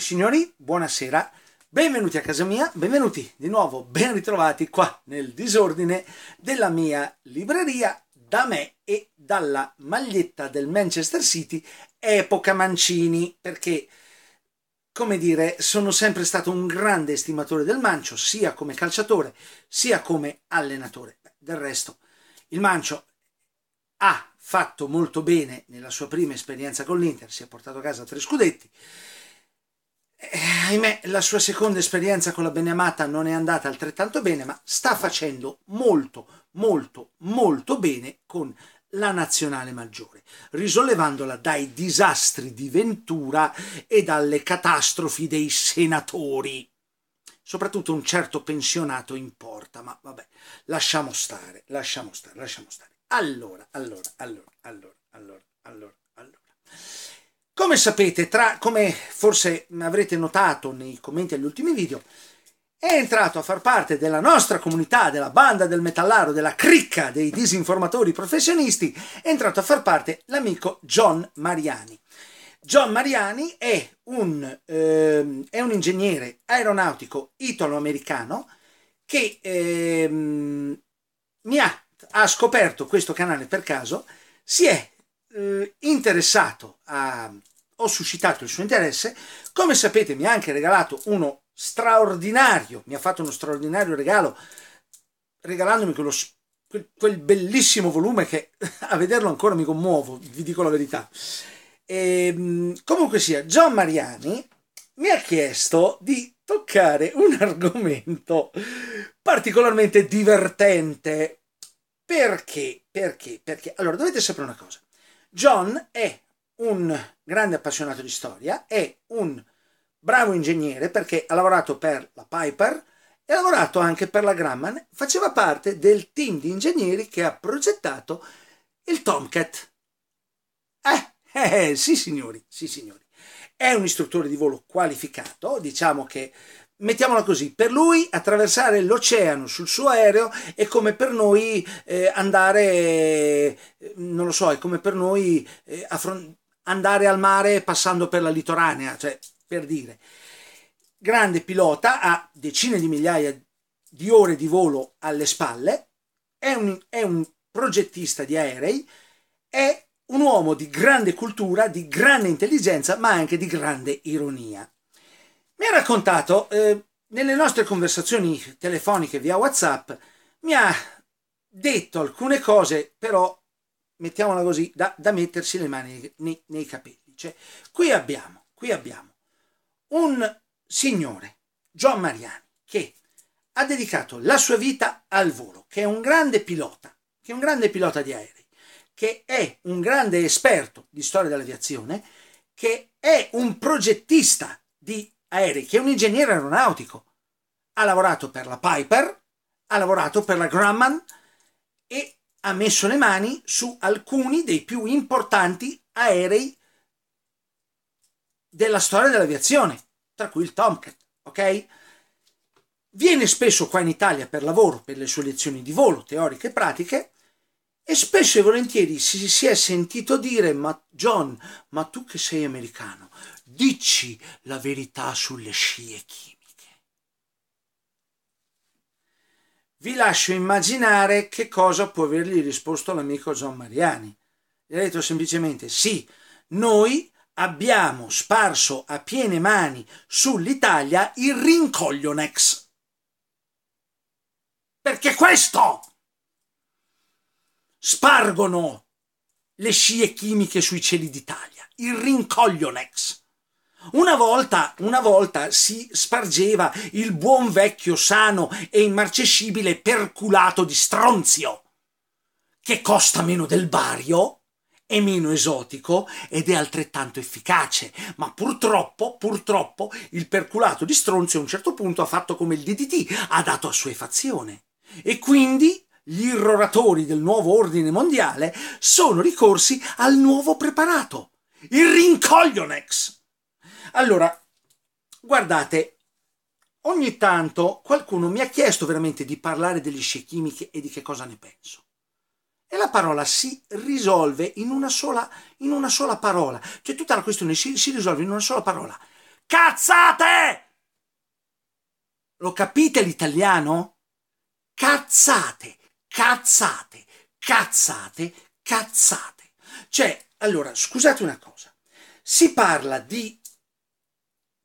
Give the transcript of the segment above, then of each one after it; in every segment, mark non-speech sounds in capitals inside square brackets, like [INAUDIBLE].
Signori, buonasera, benvenuti a casa mia, benvenuti di nuovo, ben ritrovati qua nel disordine della mia libreria da me e dalla maglietta del Manchester City epoca Mancini, perché come dire, sono sempre stato un grande estimatore del Mancio, sia come calciatore, sia come allenatore. Beh, del resto, il Mancio ha fatto molto bene nella sua prima esperienza con l'Inter, si è portato a casa tre scudetti, eh, ahimè, la sua seconda esperienza con la beneamata non è andata altrettanto bene, ma sta facendo molto, molto, molto bene con la nazionale maggiore, risollevandola dai disastri di Ventura e dalle catastrofi dei senatori. Soprattutto un certo pensionato in porta, ma vabbè, lasciamo stare, lasciamo stare, lasciamo stare. Allora, allora, allora, allora, allora, allora. allora. Come sapete, tra, come forse avrete notato nei commenti agli ultimi video, è entrato a far parte della nostra comunità, della banda del metallaro, della cricca dei disinformatori professionisti, è entrato a far parte l'amico John Mariani. John Mariani è un, eh, è un ingegnere aeronautico italo-americano che eh, mi ha, ha scoperto questo canale per caso, si è eh, interessato a, ho suscitato il suo interesse, come sapete mi ha anche regalato uno straordinario, mi ha fatto uno straordinario regalo, regalandomi quello, quel bellissimo volume che [LAUGHS] a vederlo ancora mi commuovo, vi dico la verità. E, ehm, comunque sia, John Mariani mi ha chiesto di toccare un [LAUGHS] argomento particolarmente divertente. Perché? Perché? Perché? Allora, dovete sapere una cosa. John è un grande appassionato di storia, è un bravo ingegnere perché ha lavorato per la Piper e ha lavorato anche per la Grumman, faceva parte del team di ingegneri che ha progettato il Tomcat. Eh, eh, eh sì signori, sì signori. È un istruttore di volo qualificato, diciamo che mettiamola così, per lui attraversare l'oceano sul suo aereo è come per noi eh, andare, eh, non lo so, è come per noi eh, affron- andare al mare passando per la litoranea, cioè per dire. Grande pilota, ha decine di migliaia di ore di volo alle spalle, è un, è un progettista di aerei, è un uomo di grande cultura, di grande intelligenza, ma anche di grande ironia. Mi ha raccontato, eh, nelle nostre conversazioni telefoniche via WhatsApp, mi ha detto alcune cose, però, mettiamola così, da, da mettersi le mani nei, nei capelli. Cioè, qui abbiamo, qui abbiamo un signore, John Mariani, che ha dedicato la sua vita al volo, che è un grande pilota, che è un grande pilota di aerei, che è un grande esperto di storia dell'aviazione, che è un progettista di aerei, che è un ingegnere aeronautico. Ha lavorato per la Piper, ha lavorato per la Grumman e ha messo le mani su alcuni dei più importanti aerei della storia dell'aviazione, tra cui il Tomcat, ok? Viene spesso qua in Italia per lavoro, per le sue lezioni di volo, teoriche e pratiche, e spesso e volentieri si, si è sentito dire, ma John, ma tu che sei americano, Dici la verità sulle scie chimiche. Vi lascio immaginare che cosa può avergli risposto l'amico John Mariani. Gli ha detto semplicemente sì, noi abbiamo sparso a piene mani sull'Italia il rincoglionex. Perché questo spargono le scie chimiche sui cieli d'Italia, il rincoglionex. Una volta, una volta si spargeva il buon vecchio sano e immarcescibile perculato di stronzio, che costa meno del bario è meno esotico ed è altrettanto efficace, ma purtroppo, purtroppo, il perculato di stronzio a un certo punto ha fatto come il DDT, ha dato a assuefazione. E quindi gli irroratori del nuovo ordine mondiale sono ricorsi al nuovo preparato, il Rincoglionex. Allora, guardate, ogni tanto qualcuno mi ha chiesto veramente di parlare delle scie chimiche e di che cosa ne penso. E la parola si risolve in una sola, in una sola parola. Cioè tutta la questione si, si risolve in una sola parola. Cazzate! Lo capite l'italiano? Cazzate, cazzate, cazzate, cazzate. Cioè, allora, scusate una cosa. Si parla di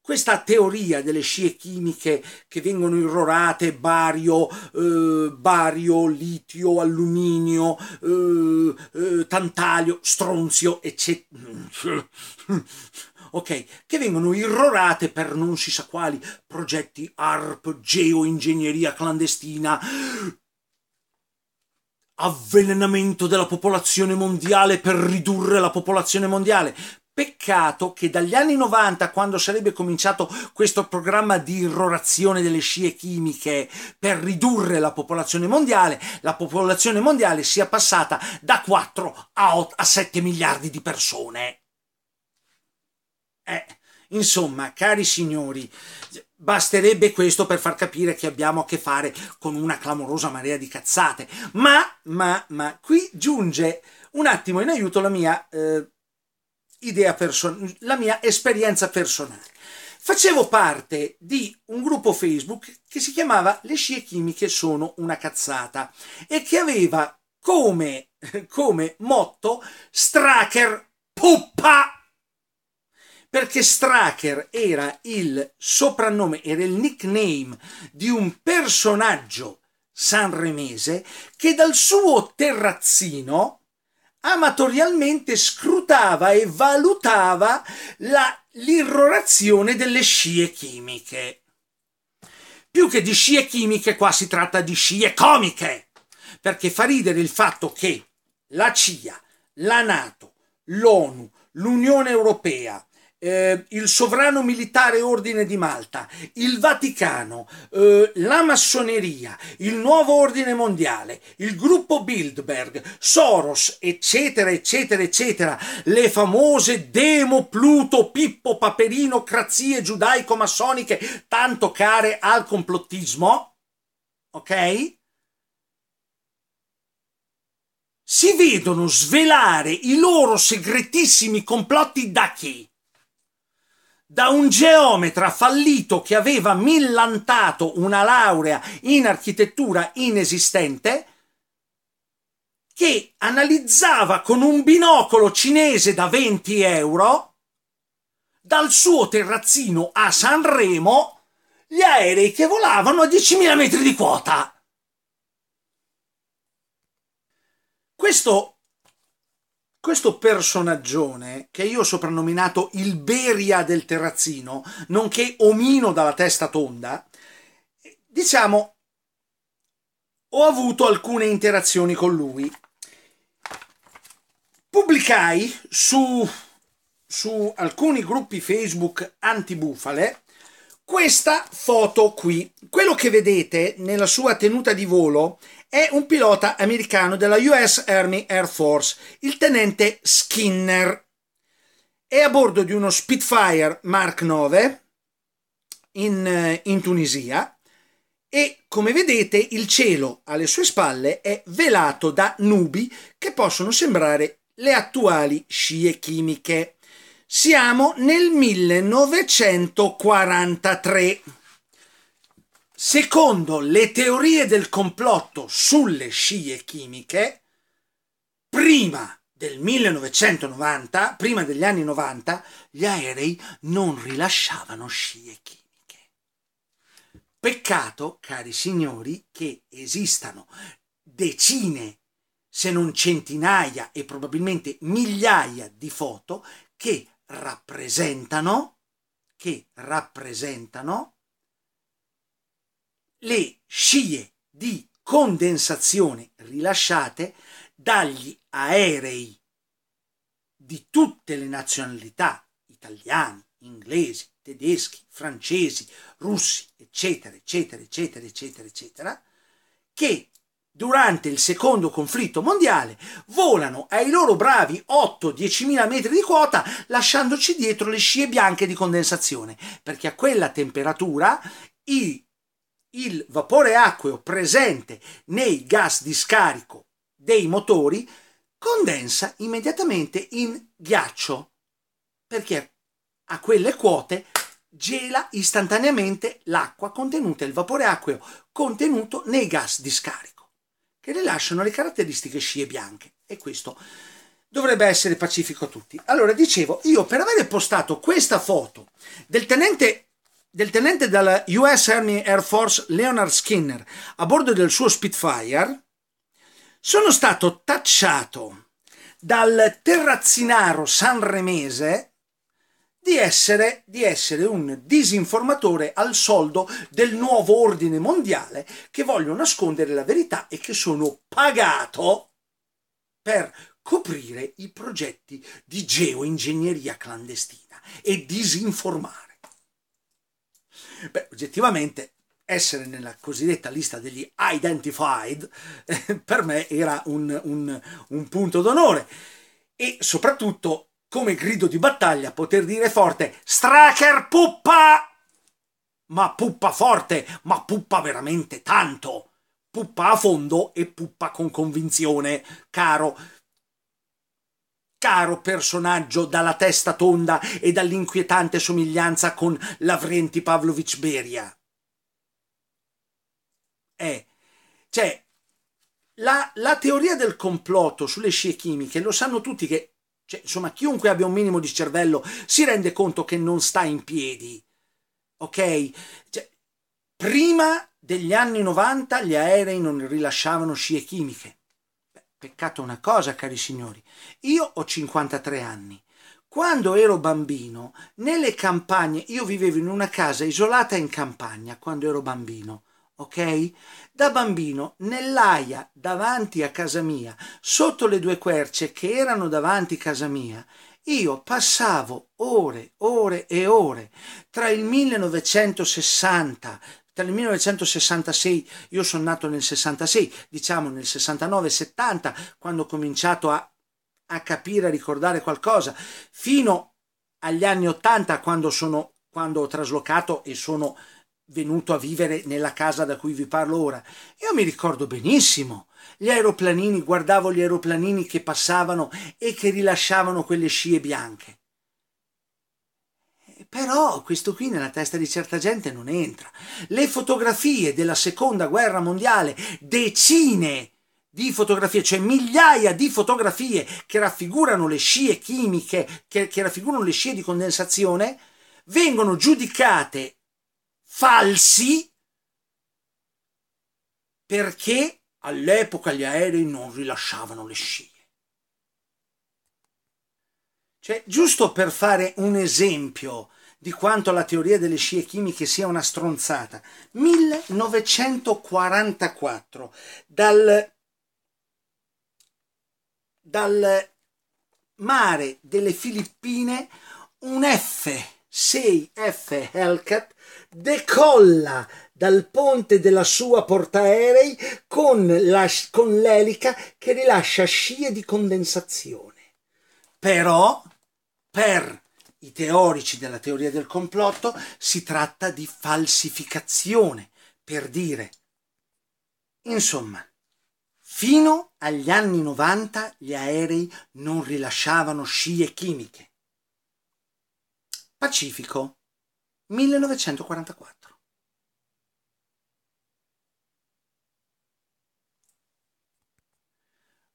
questa teoria delle scie chimiche che vengono irrorate, bario, eh, bario litio, alluminio, eh, eh, tantalio, stronzio, eccetera. [LAUGHS] ok, che vengono irrorate per non si sa quali progetti ARP, geoingegneria clandestina, avvelenamento della popolazione mondiale per ridurre la popolazione mondiale. Peccato che dagli anni 90, quando sarebbe cominciato questo programma di irrorazione delle scie chimiche per ridurre la popolazione mondiale, la popolazione mondiale sia passata da 4 a, 8, a 7 miliardi di persone. Eh, insomma, cari signori, basterebbe questo per far capire che abbiamo a che fare con una clamorosa marea di cazzate. Ma, ma, ma, qui giunge un attimo in aiuto la mia... Eh, idea personale, la mia esperienza personale. Facevo parte di un gruppo Facebook che si chiamava Le scie chimiche sono una cazzata e che aveva come, come motto Straker puppa perché Straker era il soprannome, era il nickname di un personaggio sanremese che dal suo terrazzino amatorialmente scrutava e valutava la, l'irrorazione delle scie chimiche. Più che di scie chimiche, qua si tratta di scie comiche, perché fa ridere il fatto che la CIA, la NATO, l'ONU, l'Unione Europea, eh, il sovrano militare ordine di Malta, il Vaticano, eh, la massoneria, il nuovo ordine mondiale, il gruppo Bilderberg, Soros, eccetera, eccetera, eccetera, le famose Demo, Pluto, Pippo, Paperino, crazie giudaico-massoniche tanto care al complottismo, ok? Si vedono svelare i loro segretissimi complotti da chi? da un geometra fallito che aveva millantato una laurea in architettura inesistente che analizzava con un binocolo cinese da 20 euro dal suo terrazzino a Sanremo gli aerei che volavano a 10.000 metri di quota. Questo questo personaggione, che io ho soprannominato il Beria del terrazzino, nonché omino dalla testa tonda, diciamo, ho avuto alcune interazioni con lui. Pubblicai su, su alcuni gruppi Facebook anti-bufale questa foto qui. Quello che vedete nella sua tenuta di volo è un pilota americano della US Army Air Force, il tenente Skinner. È a bordo di uno Spitfire Mark 9 in, eh, in Tunisia e come vedete il cielo alle sue spalle è velato da nubi che possono sembrare le attuali scie chimiche. Siamo nel 1943. Secondo le teorie del complotto sulle scie chimiche, prima del 1990, prima degli anni 90, gli aerei non rilasciavano scie chimiche. Peccato, cari signori, che esistano decine, se non centinaia e probabilmente migliaia di foto che rappresentano, che rappresentano le scie di condensazione rilasciate dagli aerei di tutte le nazionalità, italiani, inglesi, tedeschi, francesi, russi, eccetera, eccetera, eccetera, eccetera, eccetera, che durante il secondo conflitto mondiale volano ai loro bravi 8-10 mila metri di quota lasciandoci dietro le scie bianche di condensazione, perché a quella temperatura i il vapore acqueo presente nei gas di scarico dei motori condensa immediatamente in ghiaccio, perché a quelle quote gela istantaneamente l'acqua contenuta, il vapore acqueo contenuto nei gas di scarico, che rilasciano le caratteristiche scie bianche. E questo dovrebbe essere pacifico a tutti. Allora, dicevo, io per aver postato questa foto del tenente del tenente della US Army Air Force Leonard Skinner a bordo del suo Spitfire, sono stato tacciato dal terrazzinaro sanremese di essere, di essere un disinformatore al soldo del nuovo ordine mondiale che voglio nascondere la verità e che sono pagato per coprire i progetti di geoingegneria clandestina e disinformare. Beh, oggettivamente essere nella cosiddetta lista degli identified eh, per me era un, un, un punto d'onore e soprattutto come grido di battaglia poter dire forte Straker puppa! Ma puppa forte, ma puppa veramente tanto! Puppa a fondo e puppa con convinzione, caro caro personaggio dalla testa tonda e dall'inquietante somiglianza con Lavrenti Pavlovich Beria. Eh, cioè, la, la, teoria del complotto sulle scie chimiche lo sanno tutti che, cioè, insomma, chiunque abbia un minimo di cervello si rende conto che non sta in piedi. Ok? Cioè, prima degli anni 90 gli aerei non rilasciavano scie chimiche. Peccato una cosa, cari signori, io ho 53 anni. Quando ero bambino, nelle campagne, io vivevo in una casa isolata in campagna quando ero bambino, ok? Da bambino, nell'aia davanti a casa mia, sotto le due querce che erano davanti a casa mia, io passavo ore, ore e ore tra il 1960, dal 1966, io sono nato nel 66, diciamo nel 69-70, quando ho cominciato a, a capire, a ricordare qualcosa, fino agli anni 80 quando, sono, quando ho traslocato e sono venuto a vivere nella casa da cui vi parlo ora. Io mi ricordo benissimo gli aeroplanini, guardavo gli aeroplanini che passavano e che rilasciavano quelle scie bianche. Però questo qui nella testa di certa gente non entra. Le fotografie della seconda guerra mondiale, decine di fotografie, cioè migliaia di fotografie che raffigurano le scie chimiche, che, che raffigurano le scie di condensazione, vengono giudicate falsi perché all'epoca gli aerei non rilasciavano le scie. Cioè, giusto per fare un esempio di quanto la teoria delle scie chimiche sia una stronzata. 1944, dal, dal mare delle Filippine un F. 6F Hellcat decolla dal ponte della sua portaerei con, la, con l'elica che rilascia scie di condensazione. Però, per i teorici della teoria del complotto, si tratta di falsificazione, per dire. Insomma, fino agli anni 90 gli aerei non rilasciavano scie chimiche. Pacifico, 1944.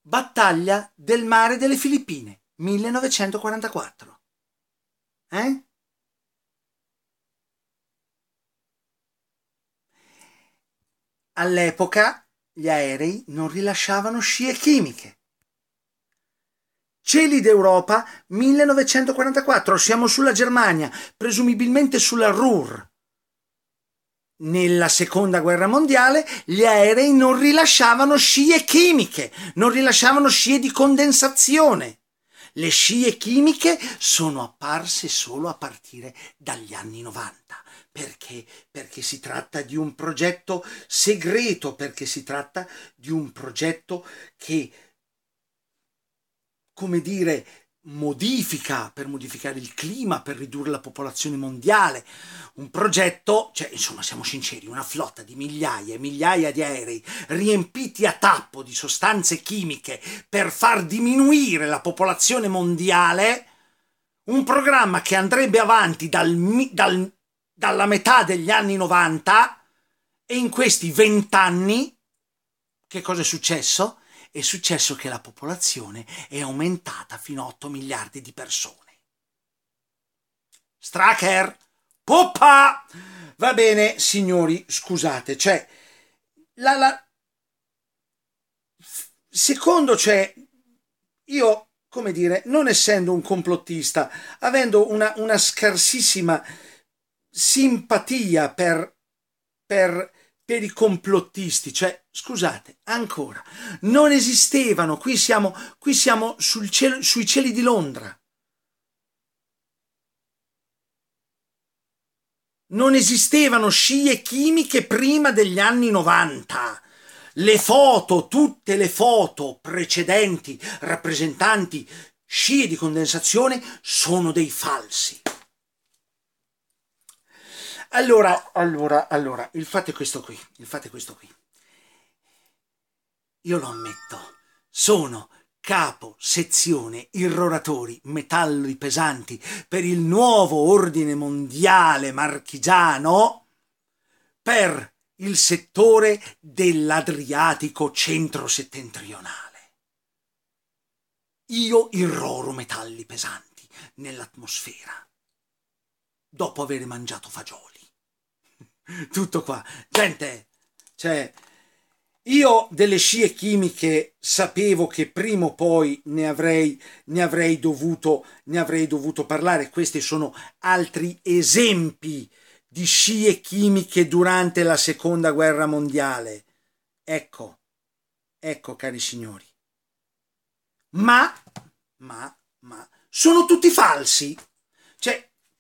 Battaglia del mare delle Filippine, 1944. Eh? All'epoca gli aerei non rilasciavano scie chimiche. Cieli d'Europa 1944, siamo sulla Germania, presumibilmente sulla Ruhr. Nella seconda guerra mondiale gli aerei non rilasciavano scie chimiche, non rilasciavano scie di condensazione. Le scie chimiche sono apparse solo a partire dagli anni 90. Perché? Perché si tratta di un progetto segreto, perché si tratta di un progetto che, come dire, modifica per modificare il clima, per ridurre la popolazione mondiale, un progetto, cioè insomma siamo sinceri, una flotta di migliaia e migliaia di aerei riempiti a tappo di sostanze chimiche per far diminuire la popolazione mondiale, un programma che andrebbe avanti dal, dal, dalla metà degli anni 90 e in questi vent'anni, che cosa è successo? è successo che la popolazione è aumentata fino a 8 miliardi di persone. Stracker, poppa! Va bene, signori, scusate, cioè, la, la... secondo, cioè, io, come dire, non essendo un complottista, avendo una, una scarsissima simpatia per, per per i complottisti, cioè scusate, ancora, non esistevano, qui siamo, qui siamo cielo, sui cieli di Londra. Non esistevano scie chimiche prima degli anni 90. Le foto, tutte le foto precedenti, rappresentanti scie di condensazione, sono dei falsi. Allora, allora, allora, il fatto è questo qui, il fatto è questo qui. Io lo ammetto, sono capo sezione irroratori metalli pesanti per il nuovo ordine mondiale marchigiano per il settore dell'Adriatico centro-settentrionale. Io irroro metalli pesanti nell'atmosfera dopo aver mangiato fagioli tutto qua. Gente, cioè, io delle scie chimiche sapevo che prima o poi ne avrei, ne avrei, dovuto, ne avrei dovuto parlare. Questi sono altri esempi di scie chimiche durante la seconda guerra mondiale. Ecco, ecco cari signori. Ma, ma, ma, sono tutti falsi.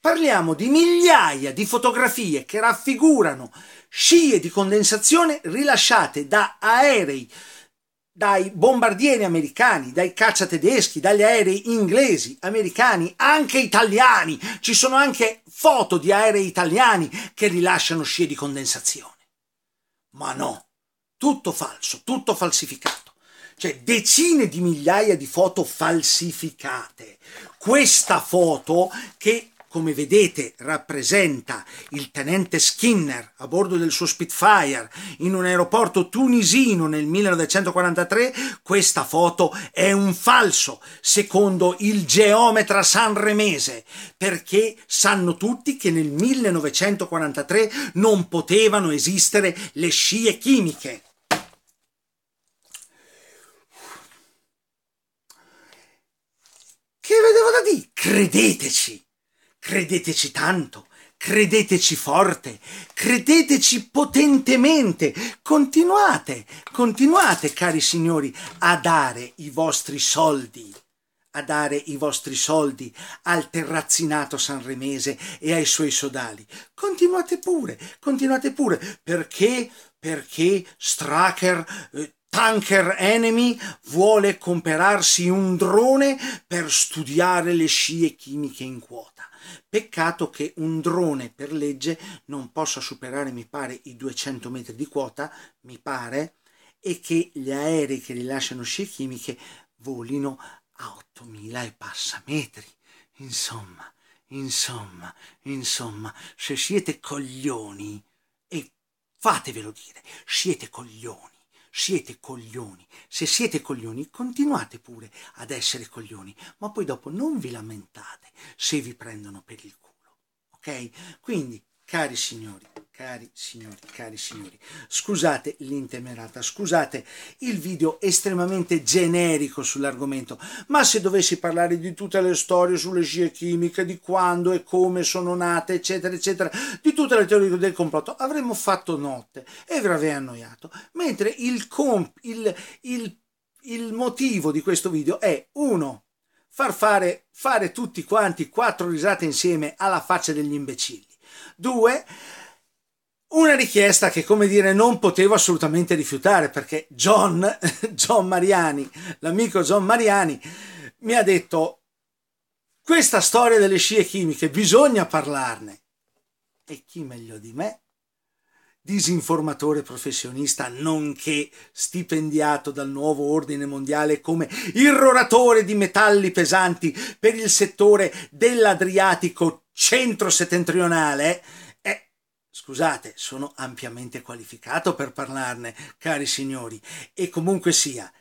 Parliamo di migliaia di fotografie che raffigurano scie di condensazione rilasciate da aerei, dai bombardieri americani, dai caccia tedeschi, dagli aerei inglesi, americani, anche italiani. Ci sono anche foto di aerei italiani che rilasciano scie di condensazione. Ma no, tutto falso, tutto falsificato. Cioè decine di migliaia di foto falsificate. Questa foto che come vedete rappresenta il tenente Skinner a bordo del suo Spitfire in un aeroporto tunisino nel 1943, questa foto è un falso, secondo il geometra sanremese, perché sanno tutti che nel 1943 non potevano esistere le scie chimiche. Che vedevo da dire? Credeteci! Credeteci tanto, credeteci forte, credeteci potentemente, continuate, continuate, cari signori, a dare i vostri soldi a dare i vostri soldi al terrazzinato sanremese e ai suoi sodali. Continuate pure, continuate pure, perché, perché Stracker, eh, Tanker Enemy, vuole comperarsi un drone per studiare le scie chimiche in quota. Peccato che un drone per legge non possa superare, mi pare, i 200 metri di quota, mi pare, e che gli aerei che rilasciano scie chimiche volino a 8000 e passa metri. Insomma, insomma, insomma, se siete coglioni, e fatevelo dire, siete coglioni siete coglioni. Se siete coglioni, continuate pure ad essere coglioni, ma poi dopo non vi lamentate se vi prendono per il culo. Ok? Quindi Cari signori, cari signori, cari signori, scusate l'intemerata, scusate il video estremamente generico sull'argomento, ma se dovessi parlare di tutte le storie sulle scie chimiche, di quando e come sono nate, eccetera, eccetera, di tutte le teorie del complotto, avremmo fatto notte e vi avrei annoiato, mentre il, comp, il, il, il motivo di questo video è uno, far fare, fare tutti quanti quattro risate insieme alla faccia degli imbecilli Due, una richiesta che, come dire, non potevo assolutamente rifiutare perché John, [LAUGHS] John Mariani, l'amico John Mariani, mi ha detto questa storia delle scie chimiche bisogna parlarne. E chi meglio di me disinformatore professionista, nonché stipendiato dal nuovo ordine mondiale come irroratore di metalli pesanti per il settore dell'Adriatico centro-settentrionale. Eh, scusate, sono ampiamente qualificato per parlarne, cari signori, e comunque sia.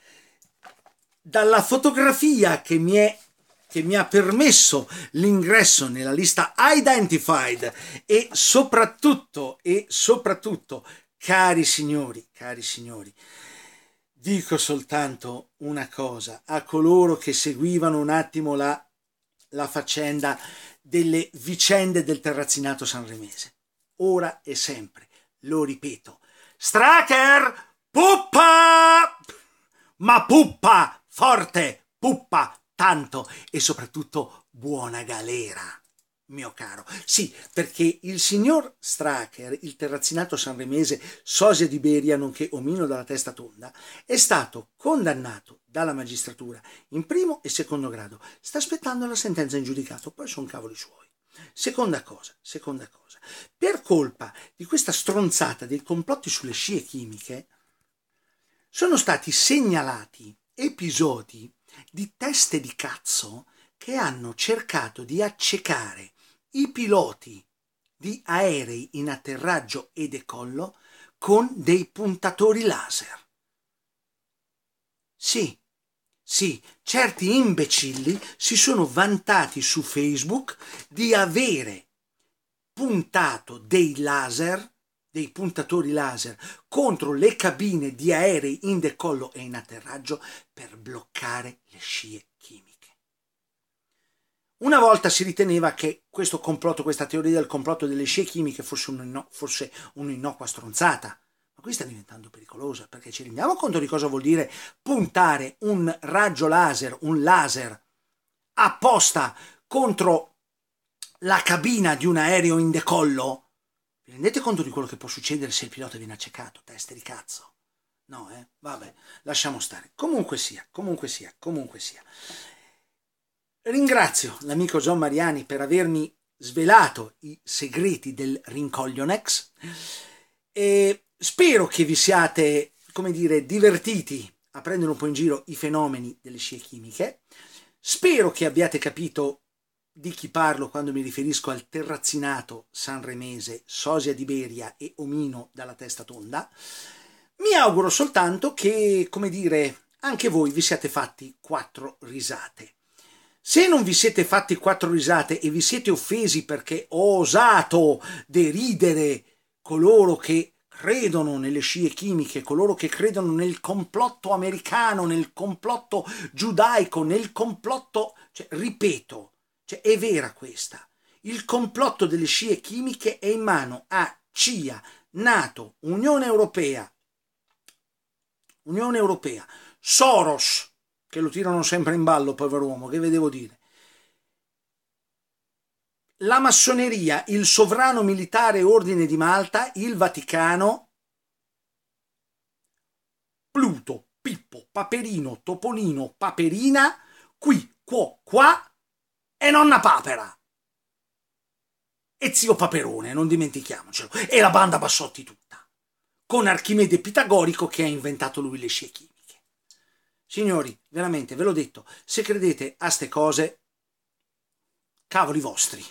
Dalla fotografia che mi è che mi ha permesso l'ingresso nella lista Identified e soprattutto, e soprattutto, cari signori, cari signori, dico soltanto una cosa a coloro che seguivano un attimo la, la faccenda delle vicende del terrazzinato sanremese. Ora e sempre, lo ripeto, Straker, puppa! Ma puppa, forte, puppa, tanto e soprattutto buona galera mio caro. Sì, perché il signor Stracher, il terrazzinato sanremese, sosia di Beria, nonché omino dalla testa tonda, è stato condannato dalla magistratura in primo e secondo grado. Sta aspettando la sentenza in giudicato, poi sono cavoli suoi. Seconda cosa, seconda cosa. Per colpa di questa stronzata dei complotti sulle scie chimiche, sono stati segnalati episodi di teste di cazzo che hanno cercato di accecare i piloti di aerei in atterraggio e decollo con dei puntatori laser. Sì, sì, certi imbecilli si sono vantati su Facebook di avere puntato dei laser dei puntatori laser contro le cabine di aerei in decollo e in atterraggio per bloccare le scie chimiche. Una volta si riteneva che questo complotto, questa teoria del complotto delle scie chimiche fosse, un fosse un'innocua stronzata, ma qui sta diventando pericolosa perché ci rendiamo conto di cosa vuol dire puntare un raggio laser, un laser apposta contro la cabina di un aereo in decollo vi rendete conto di quello che può succedere se il pilota viene accecato? Teste di cazzo. No, eh? Vabbè, lasciamo stare. Comunque sia, comunque sia, comunque sia. Ringrazio l'amico John Mariani per avermi svelato i segreti del Rincoglionex e spero che vi siate, come dire, divertiti a prendere un po' in giro i fenomeni delle scie chimiche. Spero che abbiate capito di chi parlo quando mi riferisco al terrazzinato sanremese Sosia di Beria e Omino dalla testa tonda, mi auguro soltanto che, come dire, anche voi vi siate fatti quattro risate. Se non vi siete fatti quattro risate e vi siete offesi perché ho osato deridere coloro che credono nelle scie chimiche, coloro che credono nel complotto americano, nel complotto giudaico, nel complotto, cioè, ripeto, cioè, è vera questa. Il complotto delle scie chimiche è in mano a CIA, NATO, Unione Europea, Unione Europea, Soros, che lo tirano sempre in ballo, povero uomo, che vedevo dire. La massoneria, il sovrano militare ordine di Malta, il Vaticano, Pluto, Pippo, Paperino, Topolino, Paperina, qui, qua, qua, e nonna papera. E zio Paperone, non dimentichiamocelo, e la banda Bassotti tutta, con Archimede Pitagorico che ha inventato lui le scie chimiche. Signori, veramente, ve l'ho detto, se credete a ste cose, cavoli vostri.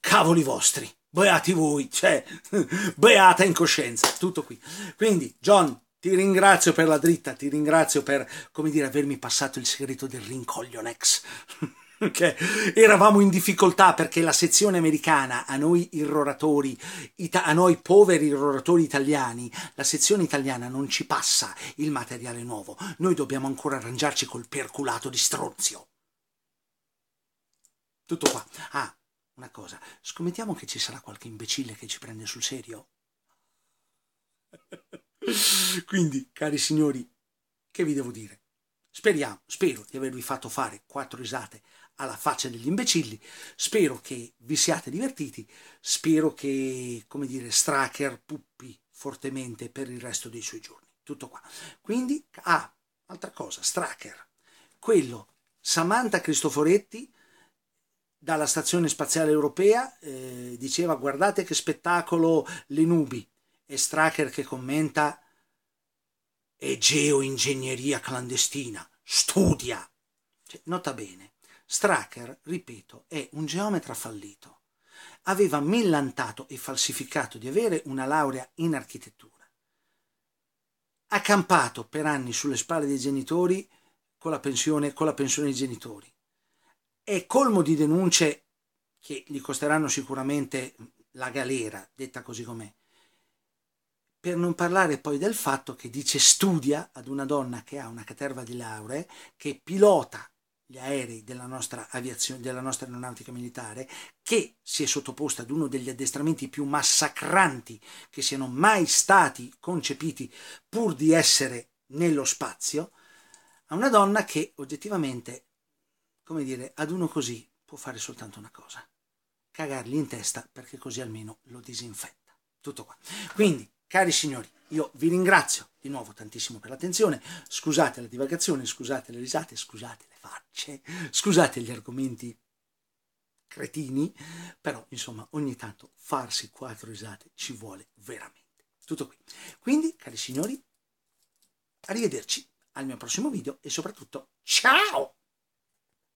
Cavoli vostri. Beati voi, cioè, [LAUGHS] beata incoscienza, tutto qui. Quindi, John, ti ringrazio per la dritta, ti ringrazio per, come dire, avermi passato il segreto del rincoglionex. [LAUGHS] Okay. Eravamo in difficoltà perché la sezione americana, a noi irroratori, ita- a noi poveri irroratori italiani, la sezione italiana non ci passa il materiale nuovo. Noi dobbiamo ancora arrangiarci col perculato di stronzio. Tutto qua. Ah, una cosa, scommettiamo che ci sarà qualche imbecille che ci prende sul serio? [LAUGHS] [LAUGHS] Quindi, cari signori, che vi devo dire? Speriamo, spero di avervi fatto fare quattro risate alla faccia degli imbecilli, spero che vi siate divertiti, spero che, come dire, Stracker puppi fortemente per il resto dei suoi giorni. Tutto qua. Quindi, ah, altra cosa, Stracker, quello, Samantha Cristoforetti dalla Stazione Spaziale Europea eh, diceva guardate che spettacolo le nubi, e Stracker che commenta e geoingegneria clandestina, studia. Cioè, nota bene, Stracker, ripeto, è un geometra fallito. Aveva millantato e falsificato di avere una laurea in architettura. Ha campato per anni sulle spalle dei genitori con la pensione, con la pensione dei genitori. È colmo di denunce che gli costeranno sicuramente la galera, detta così com'è per non parlare poi del fatto che dice studia ad una donna che ha una caterva di lauree, che pilota gli aerei della nostra aviazione, della nostra aeronautica militare, che si è sottoposta ad uno degli addestramenti più massacranti che siano mai stati concepiti pur di essere nello spazio, a una donna che oggettivamente, come dire, ad uno così può fare soltanto una cosa, cagargli in testa perché così almeno lo disinfetta. Tutto qua. Quindi, Cari signori, io vi ringrazio di nuovo tantissimo per l'attenzione, scusate la divagazione, scusate le risate, scusate le facce, scusate gli argomenti cretini, però insomma ogni tanto farsi quattro risate ci vuole veramente. Tutto qui. Quindi, cari signori, arrivederci al mio prossimo video e soprattutto ciao!